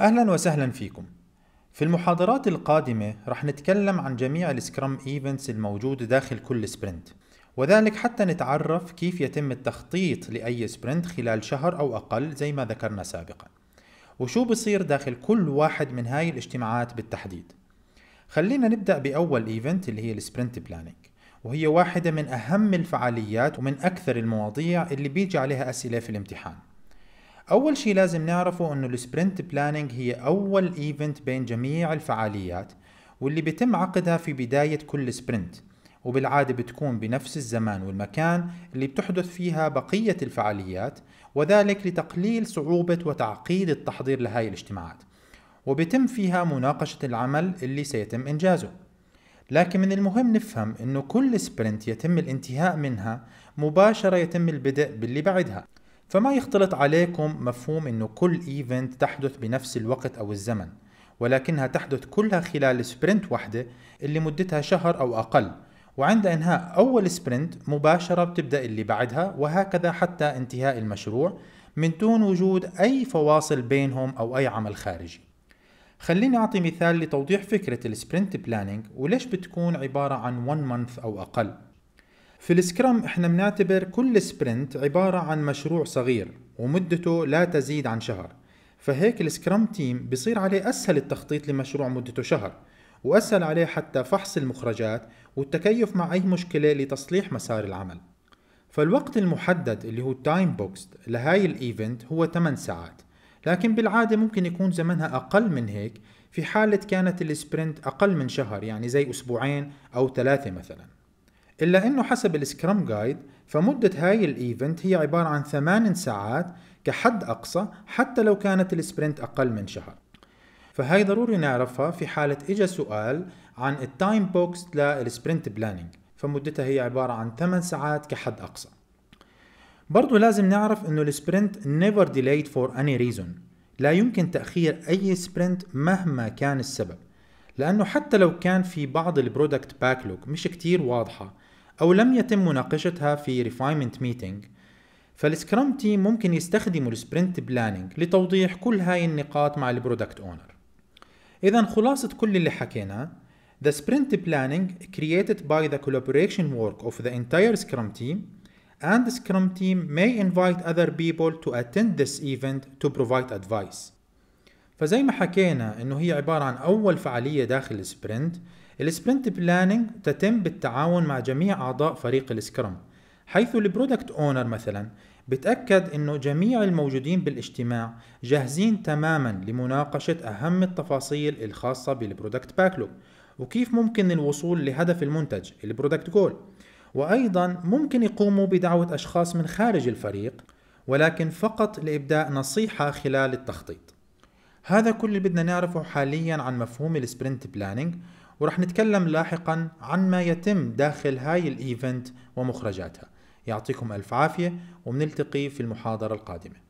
أهلا وسهلا فيكم في المحاضرات القادمة رح نتكلم عن جميع السكرام ايفنتس الموجودة داخل كل سبرنت وذلك حتى نتعرف كيف يتم التخطيط لأي سبرنت خلال شهر أو أقل زي ما ذكرنا سابقا وشو بصير داخل كل واحد من هاي الاجتماعات بالتحديد خلينا نبدأ بأول ايفنت اللي هي السبرنت بلاننج وهي واحدة من أهم الفعاليات ومن أكثر المواضيع اللي بيجي عليها أسئلة في الامتحان اول شيء لازم نعرفه انه السبرنت بلاننج هي اول ايفنت بين جميع الفعاليات واللي بيتم عقدها في بداية كل سبرنت وبالعادة بتكون بنفس الزمان والمكان اللي بتحدث فيها بقية الفعاليات وذلك لتقليل صعوبة وتعقيد التحضير لهاي الاجتماعات وبتم فيها مناقشة العمل اللي سيتم إنجازه لكن من المهم نفهم أنه كل سبرنت يتم الانتهاء منها مباشرة يتم البدء باللي بعدها فما يختلط عليكم مفهوم انه كل ايفنت تحدث بنفس الوقت او الزمن ولكنها تحدث كلها خلال سبرنت واحدة اللي مدتها شهر او اقل وعند انهاء اول سبرنت مباشرة بتبدأ اللي بعدها وهكذا حتى انتهاء المشروع من دون وجود اي فواصل بينهم او اي عمل خارجي خليني أعطي مثال لتوضيح فكرة السبرنت بلانينج وليش بتكون عبارة عن 1 month أو أقل في السكرام احنا بنعتبر كل سبرنت عبارة عن مشروع صغير ومدته لا تزيد عن شهر فهيك السكرام تيم بصير عليه أسهل التخطيط لمشروع مدته شهر وأسهل عليه حتى فحص المخرجات والتكيف مع أي مشكلة لتصليح مسار العمل فالوقت المحدد اللي هو التايم بوكس لهاي الايفنت هو 8 ساعات لكن بالعادة ممكن يكون زمنها أقل من هيك في حالة كانت السبرنت أقل من شهر يعني زي أسبوعين أو ثلاثة مثلاً إلا أنه حسب السكرام جايد فمدة هاي الإيفنت هي عبارة عن ثمان ساعات كحد أقصى حتى لو كانت السبرنت أقل من شهر فهاي ضروري نعرفها في حالة إجا سؤال عن التايم بوكس للسبرنت بلاننج فمدتها هي عبارة عن ثمان ساعات كحد أقصى برضو لازم نعرف انه السبرنت never delayed for any reason لا يمكن تأخير أي سبرنت مهما كان السبب لأنه حتى لو كان في بعض البرودكت باكلوك مش كتير واضحة أو لم يتم مناقشتها في ريفاينمنت ميتينج فالسكرام تيم ممكن يستخدم السبرنت بلاننج لتوضيح كل هاي النقاط مع البرودكت اونر إذا خلاصة كل اللي حكيناه The sprint planning created by the collaboration work of the entire Scrum team and the Scrum team may invite other people to attend this event to provide advice. فزي ما حكينا انه هي عبارة عن اول فعالية داخل السبرنت السبرنت بلاننج تتم بالتعاون مع جميع أعضاء فريق السكرام حيث البرودكت اونر مثلا بتأكد انه جميع الموجودين بالاجتماع جاهزين تماما لمناقشة اهم التفاصيل الخاصة بالبرودكت باكلوج وكيف ممكن الوصول لهدف المنتج البرودكت جول وايضا ممكن يقوموا بدعوة اشخاص من خارج الفريق ولكن فقط لابداء نصيحة خلال التخطيط هذا كل اللي بدنا نعرفه حاليا عن مفهوم السبرنت بلاننج ورح نتكلم لاحقا عن ما يتم داخل هاي الايفنت ومخرجاتها يعطيكم الف عافيه ومنلتقي في المحاضره القادمه